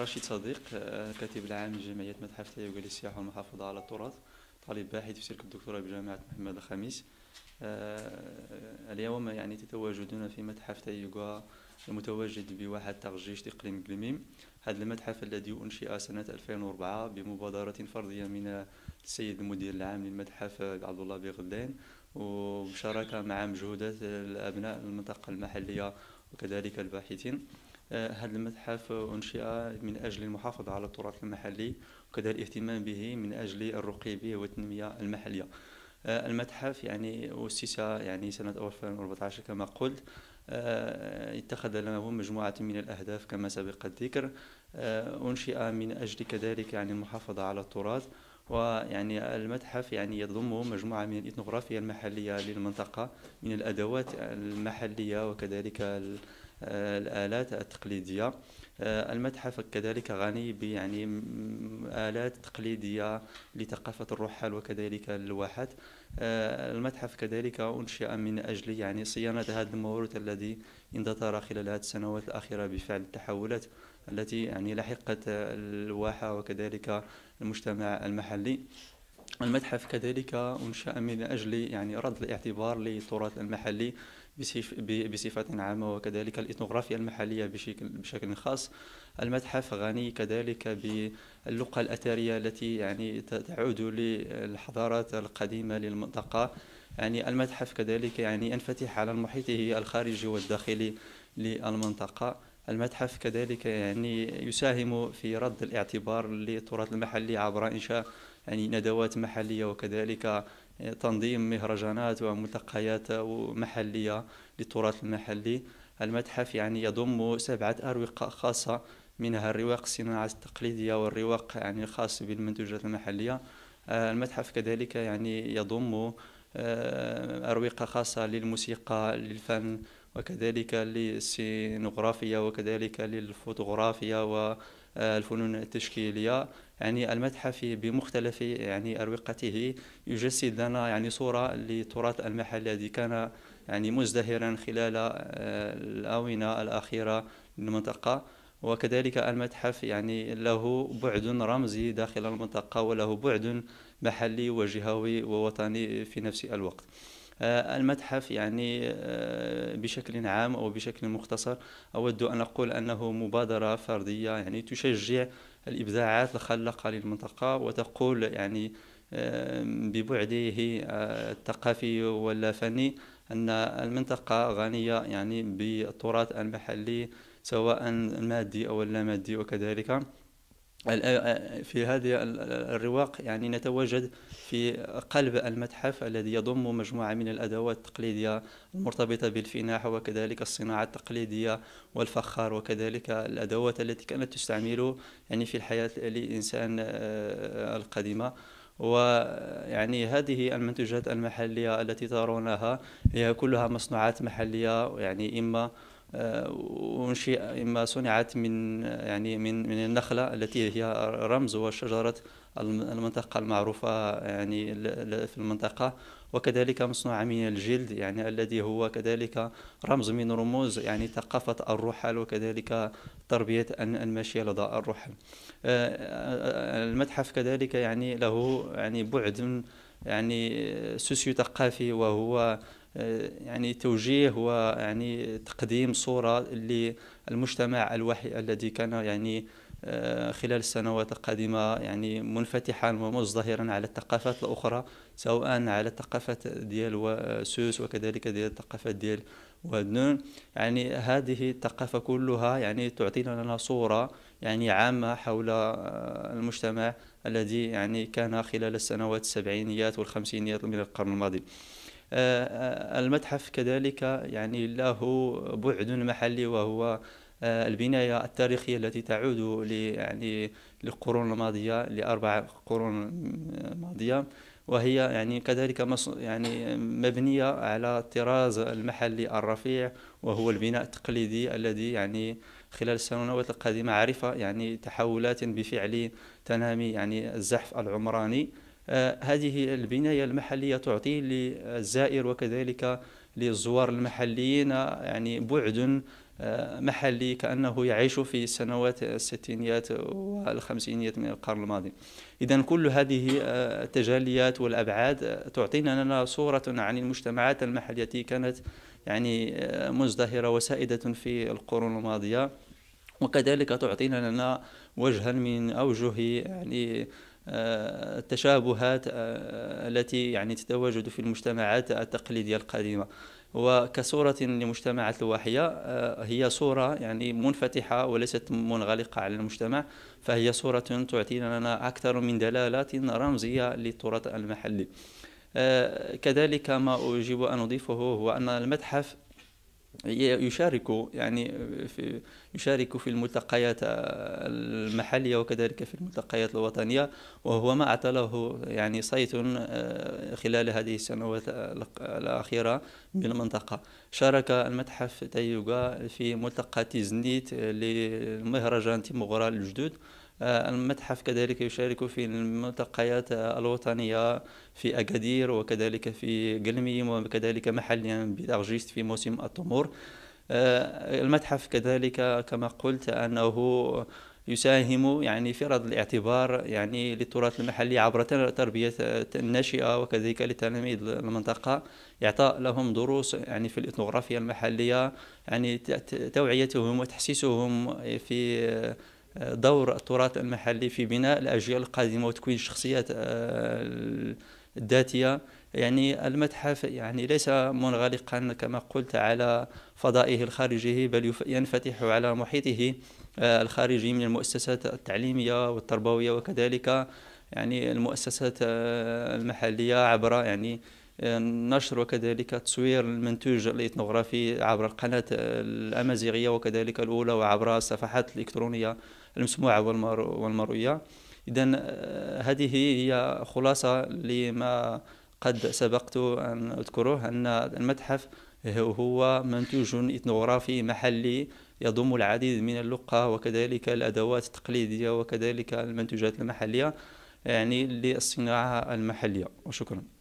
رشيد صديق آه، كاتب العام لجمعية متحف تايوغا للسياحة والمحافظة على التراث طالب باحث في سلك الدكتوراه بجامعة محمد الخامس آه، آه، اليوم يعني تتواجدون في متحف تايوغا المتواجد بواحة تغجيش إقليم قلميم هذا المتحف الذي أنشئ سنة 2004 بمبادرة فردية من السيد المدير العام للمتحف عبد الله بغدان وبشراكة مع مجهودات الأبناء المنطقة المحلية وكذلك الباحثين هذا المتحف أنشئ من أجل المحافظة على التراث المحلي وكذا الاهتمام به من أجل الرقي به والتنمية المحلية آه، المتحف يعني أسس يعني سنة 2014 كما قلت آه، اتخذ له مجموعة من الأهداف كما سبق الذكر آه، أنشئ من أجل كذلك يعني المحافظة على التراث ويعني المتحف يعني يضم مجموعة من الإثنوغرافيا المحلية للمنطقة من الأدوات المحلية وكذلك الآلات التقليدية آه، المتحف كذلك غني بيعني آلات تقليدية لثقافة الرحال وكذلك الواحات آه، المتحف كذلك أنشئ من أجل يعني صيانة هذا الموروث الذي اندثر خلال هذه السنوات الأخيرة بفعل التحولات التي يعني لحقت الواحة وكذلك المجتمع المحلي المتحف كذلك أنشأ من أجل يعني رد الاعتبار للتراث المحلي بصفة عامة وكذلك الإثنوغرافيا المحلية بشكل, بشكل خاص المتحف غني كذلك باللقى الأثرية التي يعني تعود للحضارات القديمة للمنطقة يعني المتحف كذلك يعني ينفتح على محيطه الخارجي والداخلي للمنطقة المتحف كذلك يعني يساهم في رد الاعتبار للتراث المحلي عبر انشاء يعني ندوات محليه وكذلك تنظيم مهرجانات وملتقيات محليه للتراث المحلي المتحف يعني يضم سبعه اروقه خاصه منها الرواق الصناعه التقليديه والرواق يعني الخاص بالمنتوجات المحليه المتحف كذلك يعني يضم آه، أروقة خاصة للموسيقى للفن وكذلك للسينوغرافيا وكذلك للفوتوغرافيا والفنون التشكيلية يعني المتحف بمختلف يعني أروقته يجسد لنا يعني صورة للتراث المحلي الذي كان يعني مزدهرا خلال آه، الآونة الأخيرة للمنطقة وكذلك المتحف يعني له بعد رمزي داخل المنطقة وله بعد محلي وجهوي ووطني في نفس الوقت آه، المتحف يعني آه، بشكل عام أو بشكل مختصر أود أن أقول أنه مبادرة فردية يعني تشجع الإبداعات الخلاقة للمنطقة وتقول يعني ببعده آه، الثقافي ولا فني أن المنطقة غنية يعني بالتراث المحلي سواء المادي أو اللامادي وكذلك في هذه الرواق يعني نتواجد في قلب المتحف الذي يضم مجموعة من الأدوات التقليدية المرتبطة بالفناح وكذلك الصناعة التقليدية والفخار وكذلك الأدوات التي كانت تستعمل يعني في الحياة للإنسان آه، القديمة ويعني هذه المنتوجات المحلية التي ترونها هي كلها مصنوعات محلية يعني إما وانشئ ما صنعت من يعني من من النخلة التي هي رمز وشجرة المنطقة المعروفة يعني في المنطقة وكذلك مصنوعة من الجلد يعني الذي هو كذلك رمز من رموز يعني ثقافة الرحل وكذلك تربية الماشية لدى الرحل آه، المتحف كذلك يعني له يعني بعد يعني سوسيو ثقافي وهو آه، يعني توجيه ويعني تقديم صورة للمجتمع الوحي الذي كان يعني آه، خلال السنوات القادمة يعني منفتحا ومزدهرا على الثقافات الأخرى سواء على الثقافات ديال وسوس آه، وكذلك ديال الثقافات ديال ودنون يعني هذه الثقافة كلها يعني تعطينا لنا صورة يعني عامة حول المجتمع الذي يعني كان خلال السنوات السبعينيات والخمسينيات من القرن الماضي المتحف كذلك يعني له بعد محلي وهو آه، البناية التاريخية التي تعود يعني للقرون الماضية لأربع قرون آه، ماضية وهي يعني كذلك يعني مبنية على الطراز المحلي الرفيع وهو البناء التقليدي الذي يعني خلال السنوات القادمة عرف يعني تحولات بفعل تنامي يعني الزحف العمراني آه، هذه البناية المحلية تعطي للزائر وكذلك للزوار المحليين يعني بعد آه، محلي كأنه يعيش في سنوات الستينيات والخمسينيات من القرن الماضي إذا كل هذه آه، التجليات والأبعاد تعطينا لنا صورة عن المجتمعات المحلية التي كانت يعني مزدهرة وسائدة في القرون الماضية وكذلك تعطينا لنا وجها من أوجه يعني التشابهات آه، التي يعني تتواجد في المجتمعات التقليدية القديمة وكصورة لمجتمعات الواحية آه، هي صورة يعني منفتحة وليست منغلقة على المجتمع فهي صورة تعطينا لنا أكثر من دلالات رمزية للتراث المحلي آه، كذلك ما يجب أن أضيفه هو أن المتحف يشارك يعني في يشارك في الملتقيات المحليه وكذلك في الملتقيات الوطنيه وهو ما اعطى له يعني صيت آه، خلال هذه السنوات الاخيره من المنطقه شارك المتحف تايوغا في ملتقى تيزنيت لمهرجان تيموغرا الجدد المتحف كذلك يشارك في الملتقيات الوطنية في أكادير وكذلك في قلميم وكذلك محليا بأرجيست في موسم التمور آه، المتحف كذلك كما قلت أنه يساهم يعني في رد الاعتبار يعني للتراث المحلي عبر تربية الناشئة وكذلك لتلاميذ المنطقة إعطاء لهم دروس يعني في الإثنوغرافيا المحلية يعني توعيتهم وتحسيسهم في دور التراث المحلي في بناء الاجيال القادمه وتكوين الشخصيات آه، الذاتيه يعني المتحف يعني ليس منغلقا كما قلت على فضائه الخارجي بل ينفتح على محيطه آه، الخارجي من المؤسسات التعليميه والتربويه وكذلك يعني المؤسسات آه، المحليه عبر يعني النشر وكذلك تصوير المنتوج الاثنوغرافي عبر القناه الامازيغيه وكذلك الاولى وعبر الصفحات الالكترونيه المسموعه والمرويه اذا آه، هذه هي خلاصه لما قد سبقت ان اذكره ان المتحف هو منتوج اثنوغرافي محلي يضم العديد من اللقاء وكذلك الأدوات التقليدية وكذلك المنتوجات المحلية يعني للصناعة المحلية وشكرا